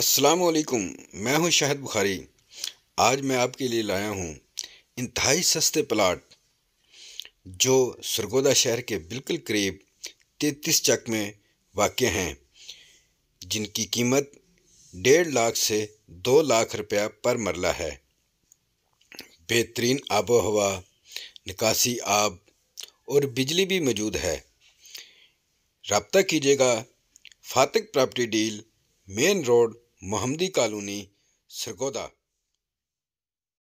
अस्सलाम वालेकुम मैं हूं शाहिद बुखारी आज मैं आपके लिए लाया हूं इंतहाई सस्ते प्लाट जो सरगोदा शहर के बिल्कुल करीब तैतीस चक में वाक़ हैं जिनकी कीमत डेढ़ लाख से दो लाख रुपया पर मरला है बेहतरीन आबो हवा निकासी आब और बिजली भी मौजूद है रबता कीजिएगा Phatak property deal main road Mahmadi colony Sargodha